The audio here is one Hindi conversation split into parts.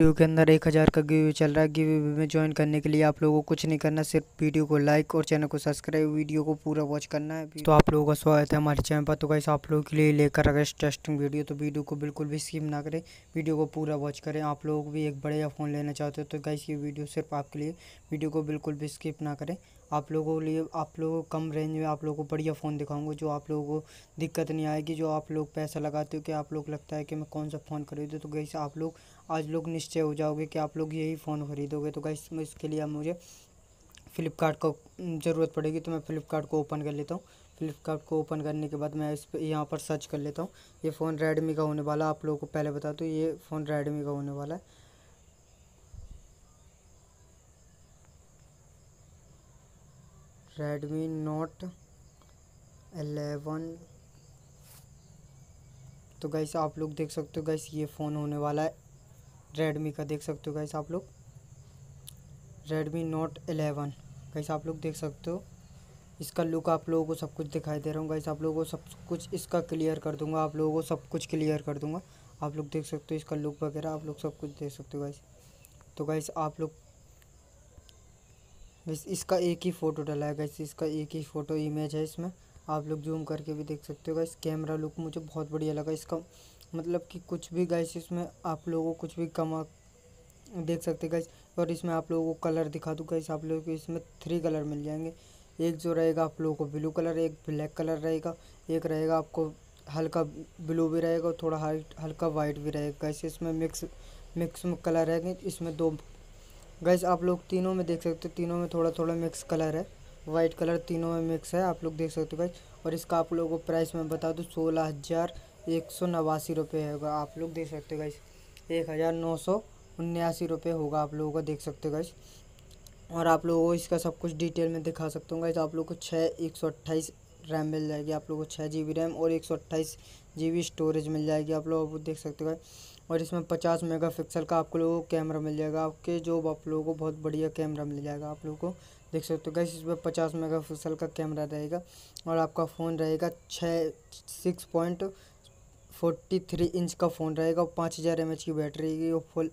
वीडियो के अंदर एक हज़ार का गिव चल रहा है गिव में ज्वाइन करने के लिए आप लोगों को कुछ नहीं करना सिर्फ वीडियो को लाइक और चैनल को सब्सक्राइब वीडियो को पूरा वॉच करना है तो आप लोगों का स्वागत है हमारे चैनल पर तो कैसे आप लोगों के लिए लेकर अगर टेस्टिंग वीडियो तो वीडियो को बिल्कुल भी स्किप ना करें वीडियो को पूरा वॉच करें आप लोग भी एक बढ़िया फ़ोन लेना चाहते हो तो कैसे ये वीडियो सिर्फ आपके लिए वीडियो को बिल्कुल भी स्किप ना करें आप लोगों के लिए आप लोगों को कम रेंज में आप लोगों को बढ़िया फ़ोन दिखाऊंगा जो आप लोगों को दिक्कत नहीं आएगी जो आप लोग पैसा लगाते हो कि आप लोग लगता है कि मैं कौन सा फ़ोन खरीदूँ तो गई आप लोग आज लोग निश्चय हो जाओगे कि आप लोग यही फ़ोन खरीदोगे तो गाइस इसके लिए मुझे फ़्लिपकार्ट को ज़रूरत पड़ेगी तो मैं फ़्लिपकार्ट को ओपन कर लेता हूँ फ्लिपकार्ट को ओपन करने के बाद मैं इस पर यहाँ पर सर्च कर लेता हूँ ये फ़ोन रेडमी का होने वाला आप लोगों को पहले बता दूँ ये फ़ोन रेडमी का होने वाला है रेडमी नोट एलेवन तो गैस आप लोग देख सकते हो गैस ये फ़ोन होने वाला है रेडमी का देख सकते हो गाइस आप लोग रेडमी नोट एलेवन गाइस आप लोग देख सकते हो इसका लुक आप लोगों को सब कुछ दिखाई दे रहा हूँ गाइस आप लोगों को सब कुछ इसका क्लियर कर दूंगा आप लोगों को सब कुछ क्लियर कर दूंगा आप लोग देख सकते हो इसका लुक वगैरह आप लोग सब कुछ देख सकते हो गाइस तो गाइस आप लोग बस इसका एक ही फ़ोटो डला है गाइस इसका एक ही फ़ोटो इमेज है इसमें आप लोग जूम करके भी देख सकते हो गाइस कैमरा लुक मुझे बहुत बढ़िया लगा इसका मतलब कि कुछ भी गैस इसमें आप लोगों को कुछ भी कमा देख सकते गैस और इसमें आप लोगों को कलर दिखा दूँ गैस आप लोगों को इसमें थ्री कलर मिल जाएंगे एक जो रहेगा आप लोगों को ब्लू कलर एक ब्लैक कलर रहेगा एक रहेगा आपको हल्का ब्लू भी रहेगा और थोड़ा हल्का वाइट भी रहेगा गैस इसमें मिक्स मिक्स में कलर है इसमें दो गैस आप लोग तीनों में देख सकते हो तीनों में थोड़ा थोड़ा मिक्स कलर है वाइट कलर तीनों में मिक्स है आप लोग देख सकते हो गैस और इसका आप लोगों को प्राइस मैं बता दूँ सोलह हज़ार एक सौ नवासी रुपये होगा आप लोग देख सकते हो गाइस एक हज़ार नौ सौ उन्यासी रुपये होगा आप लोगों का देख सकते हो गाइस और आप लोगों को इसका सब कुछ डिटेल में दिखा सकता हूँ गाइस आप लोग को छः एक सौ अट्ठाईस रैम मिल जाएगी आप लोगों को छः जी बी रैम और एक सौ अट्ठाईस जी बी स्टोरेज मिल जाएगी आप लोग देख सकते हो और इसमें पचास मेगा पिक्सल का आप लोगों को कैमरा मिल जाएगा आपके जो आप लोगों को बहुत बढ़िया कैमरा मिल जाएगा आप लोगों को देख सकते हो गाइस इसमें पचास मेगा पिक्सल का कैमरा रहेगा और आपका फ़ोन रहेगा छः six point forty three inch का फ़ोन रहेगा और पाँच हज़ार एम एच की बैटरी की और फुल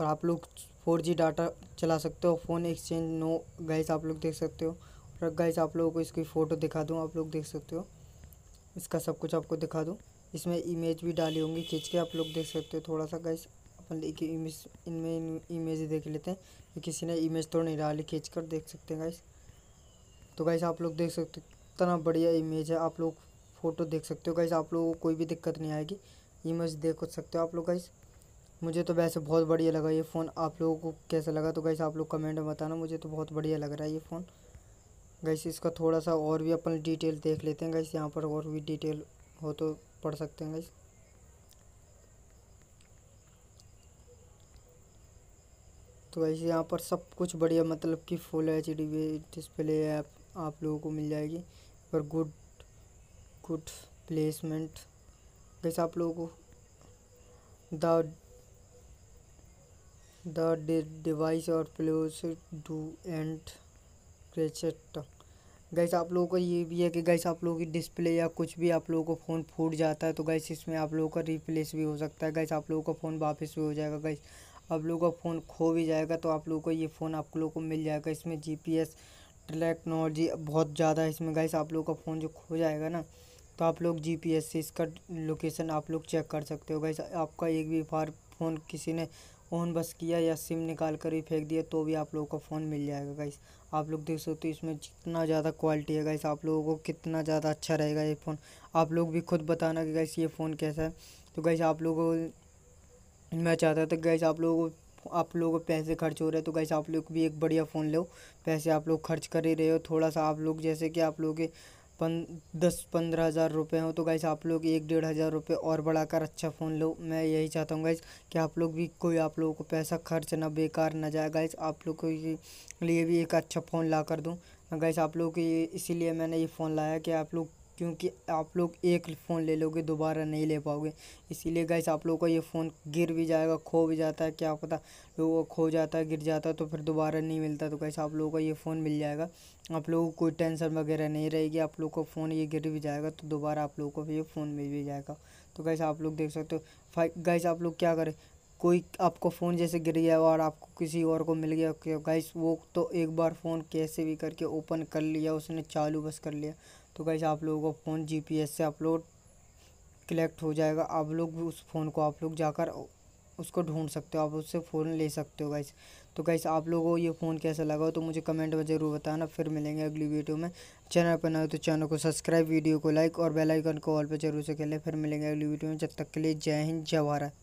और आप लोग फोर जी डाटा चला सकते हो फ़ोन एक्सचेंज नो गाइस आप लोग देख सकते हो और गाइस आप लोगों को इसकी फ़ोटो दिखा दूँ आप लोग देख सकते हो इसका सब कुछ आपको दिखा दूँ इसमें इमेज भी डाली होंगी खींच के आप लोग देख सकते हो थोड़ा सा गाइस अपन एक इमेज इनमें इमेज देख लेते हैं कि किसी ने इमेज तो नहीं डाली खींच कर देख सकते हैं गाइस तो गाइस आप लोग देख सकते हो इतना बढ़िया इमेज है आप लोग फ़ोटो देख सकते हो गाइस आप लोगों को कोई भी दिक्कत नहीं आएगी इमेज देख सकते हो आप लोग गाइस मुझे तो वैसे बहुत बढ़िया लगा ये फ़ोन आप लोगों को कैसा लगा तो गाइस आप लोग कमेंट में बताना मुझे तो बहुत बढ़िया लग रहा है ये फ़ोन गाइस इसका थोड़ा सा और भी अपन डिटेल देख लेते हैं गाइस यहाँ पर और भी डिटेल हो तो पढ़ सकते हैं गाइस तो गाइस यहाँ पर सब कुछ बढ़िया मतलब कि full H D display app आप, आप लोगों को मिल जाएगी पर गुड गुड प्लेसमेंट गैस आप लोगों को द द डिवाइस और प्लेस डू एंड क्रेचट गैस आप लोगों को ये भी है कि गैस आप लोगों की डिस्प्ले या कुछ भी आप लोगों को फ़ोन फूट जाता है तो गैस इसमें आप लोगों का रिप्लेस भी हो सकता है गैस आप लोगों का फ़ोन वापस भी हो जाएगा गैस आप लोगों का फ़ोन खो भी जाएगा तो आप लोगों को ये फ़ोन आप लोगों को मिल जाएगा इसमें जीपीएस टेक्नोलॉजी बहुत ज़्यादा है इसमें गैस आप लोगों का फ़ोन जो खो जाएगा ना तो आप लोग जीपीएस से इसका लोकेशन आप लोग चेक कर सकते हो गाइस आपका एक भी बार फ़ोन किसी ने ऑन बस किया या सिम निकाल कर ही फेंक दिया तो भी आप लोगों का फ़ोन मिल जाएगा गाइस आप लोग देख सकते हो इसमें जितना ज़्यादा क्वालिटी है गाइस आप लोगों को कितना ज़्यादा अच्छा रहेगा ये फ़ोन आप लोग भी खुद बताना कि गाइस ये फ़ोन कैसा है तो गाइस आप लोगों मैं चाहता था गाइस आप लोगों को आप लोगों को पैसे खर्च हो रहे हैं तो गाइस आप लोग भी एक बढ़िया फ़ोन लो पैसे आप लोग खर्च कर ही रहे हो थोड़ा सा आप लोग जैसे कि आप लोग पन दस पंद्रह हज़ार रुपये हो तो गाइस आप लोग एक डेढ़ हज़ार रुपये और बढ़ाकर अच्छा फ़ोन लो मैं यही चाहता हूँ गाइस कि आप लोग भी कोई आप लोगों को पैसा खर्च ना बेकार ना जाए गाइस आप लोग के लिए भी एक अच्छा फ़ोन ला कर दूँ गाइस आप लोग के इसीलिए मैंने ये फ़ोन लाया कि आप लोग क्योंकि आप लोग एक फ़ोन ले लोगे दोबारा नहीं ले पाओगे इसीलिए गैस आप लोगों का ये फ़ोन गिर भी जाएगा खो भी जाता है क्या पता लोगों का खो जाता है गिर जाता है तो फिर दोबारा नहीं मिलता तो गैस आप लोगों का ये फ़ोन मिल जाएगा आप लोगों को कोई टेंशन वगैरह नहीं रहेगी आप लोग का फ़ोन ये गिर भी जाएगा तो दोबारा आप लोगों को ये फ़ोन मिल भी जाएगा तो गैस आप लोग देख सकते हो फाइव गैस आप लोग क्या करें कोई आपको फ़ोन जैसे गिर गया और आपको किसी और को मिल गया गाइस तो वो तो एक बार फ़ोन कैसे भी करके ओपन कर लिया उसने चालू बस कर लिया तो कैसे आप लोगों का फ़ोन जीपीएस से अपलोड कलेक्ट हो जाएगा आप लोग भी उस फ़ोन को आप लोग जाकर उसको ढूंढ सकते हो आप उससे फ़ोन ले सकते हो गाइस तो गाइस आप लोगों को ये फ़ोन कैसा लगा हो तो मुझे कमेंट में ज़रूर बताना फिर मिलेंगे अगली वीडियो में चैनल पर ना हो तो चैनल को सब्सक्राइब वीडियो को लाइक और बेल आइकन को ऑल पर जरूर से खेलें फिर मिलेंगे अगली वीडियो में जब तक के लिए जय हिंद जय भारत